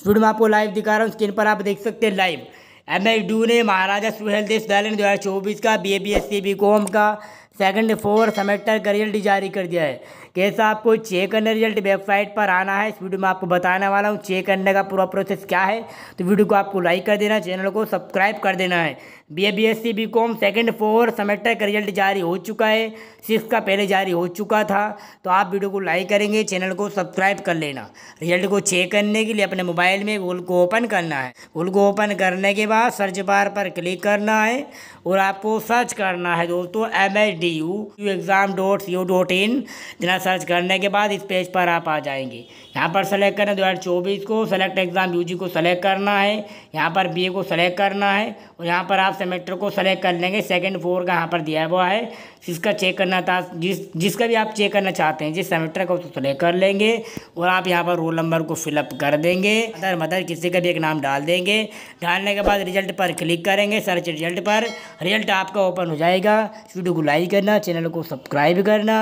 studio में आपको live दिखा रहा हूँ स्क्रीन पर आप देख सकते हैं लाइव एम एस डू ने महाराजा सुहेल देश दयाल ने दो का B A B S C B com का सेकंड फोर सेमेस्टर का रिजल्ट जारी कर दिया है कैसा आपको चेक करने रिजल्ट वेबसाइट पर आना है इस वीडियो में आपको बताने वाला हूँ चेक करने का पूरा प्रोसेस क्या है तो वीडियो को आपको लाइक कर देना चैनल को सब्सक्राइब कर देना है B A B S C B Com second four semester का रिजल्ट जारी हो चुका है सिक्स का पहले जारी हो चुका था तो आप वीडियो को लाइक करेंगे चैनल को सब्सक्राइब कर लेना रिजल्ट को चेक करने के लिए अपने मोबाइल में गूगल को ओपन करना है गूगल को ओपन करने के बाद सर्च बार पर क्लिक करना है और आपको सर्च करना है दोस्तों M H D C U U exam dot C O dot in जना सर्च करने के बाद इस पेज पर आप आ जाएंगे यहाँ पर सेलेक्ट करना दो हज़ार चौबीस को सेलेक्ट एग्ज़ाम यू जी को सेलेक्ट करना है यहाँ पर बी ए को सेलेक्ट करना है और यहाँ पर आप सेमेस्टर को सेलेक्ट कर लेंगे सेकेंड फोर का यहाँ पर दिया हुआ है जिसका चेक करना था जिस जिसका भी आप चेक करना चाहते हैं जिस सेमेस्टर का उसको सेलेक्ट कर लेंगे और आप यहाँ पर रोल नंबर को फिलअप कर देंगे मदर मदर किसी का भी एक नाम डाल देंगे डालने के बाद रिजल्ट पर क्लिक करेंगे सर्च रिजल्ट पर रिजल्ट आपका ओपन हो जाएगा वीडियो को लाइक करना चैनल को सब्सक्राइब करना